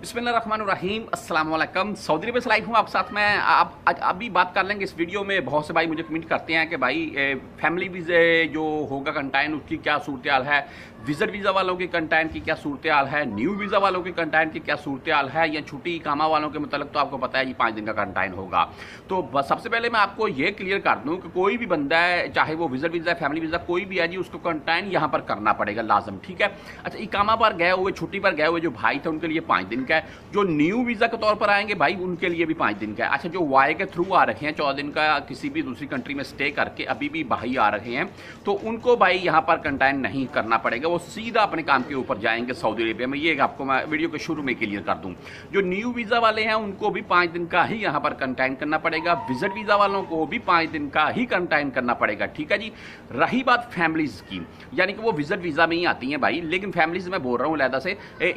बिस्मिल्लाम Aslam Saudi अरब से live हूँ आप साथ में आप आज अभी बात कर लेंगे इस वीडियो में बहुत से भाई मुझे कमेंट करते हैं कि भाई ए, फैमिली वीज़े जो होगा कंटाइन उसकी क्या सूरत हाल है विज़िट वीज़ा वालों के कंटाइन की क्या सूरत हाल है न्यू वीज़ा वालों के कंटाइन की क्या सूरत हाल है या छुट्टी कामा वालों के मतलब तो आपको पता है ये पाँच दिन का कंटाइन होगा तो सबसे पहले मैं आपको ये क्लियर कर दूँ कि कोई भी बंदा है चाहे वो विज़िट वीज़ा है फैमिली वीज़ा कोई भी है जी उसको कंटाइन यहाँ पर करना पड़ेगा लाजम ठीक है अच्छा इकामा पर गए हुए छुट्टी पर गए हुए जो भाई थे उनके लिए पाँच दिन का है जो न्यू वीज़ा के तौर पर आएंगे भाई उनके लिए भी पाँच दिन का है अच्छा जो वाई के थ्रू आ रखे हैं चौदह दिन का किसी भी दूसरी कंट्री में स्टे करके अभी भी भाई आ रहे हैं तो उनको भाई यहाँ पर कंटाइन नहीं करना पड़ेगा वो सीधा अपने काम के ऊपर जाएंगे सऊदी अरेबिया में ये आपको मैं वीडियो के शुरू में क्लियर कर दूँ जो न्यू वीज़ा वाले हैं उनको भी पाँच दिन का ही यहाँ पर कंटाइन करना पड़ेगा विजिट वीज़ा वालों को भी पाँच दिन का ही कंटाइन करना पड़ेगा ठीक है जी रही बात फैमिलीज़ की यानी कि वो विजिट वीज़ा में ही आती हैं भाई लेकिन फैमिलीज़ मैं बोल रहा हूँ लहदा से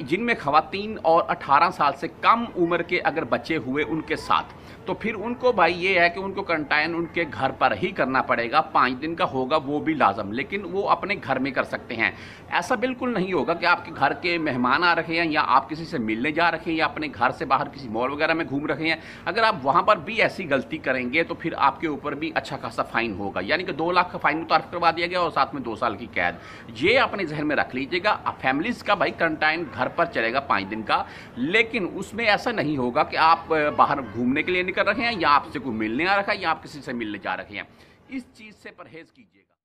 जिनमें खातन और 18 साल से कम उम्र के अगर बच्चे हुए उनके साथ तो फिर उनको भाई ये है कि उनको कंटाइन उनके घर पर ही करना पड़ेगा पाँच दिन का होगा वो भी लाजम लेकिन वो अपने घर में कर सकते हैं ऐसा बिल्कुल नहीं होगा कि आपके घर के मेहमान आ रखे हैं या आप किसी से मिलने जा रखे हैं या अपने घर से बाहर किसी मॉल वगैरह में घूम रखे हैं अगर आप वहाँ पर भी ऐसी गलती करेंगे तो फिर आपके ऊपर भी अच्छा खासा फाइन होगा यानी कि दो लाख का फाइन मुतारफ तो करवा दिया गया और साथ में दो साल की कैद ये अपने जहन में रख लीजिएगा फैमिलीज़ का भाई कंटाइन घर पर चलेगा पाँच दिन का लेकिन उसमें ऐसा नहीं होगा कि आप बाहर घूमने के लिए निकल रहे हैं या आपसे कोई मिलने आ रखा है या आप किसी से मिलने जा रहे हैं इस चीज़ से परहेज़ कीजिएगा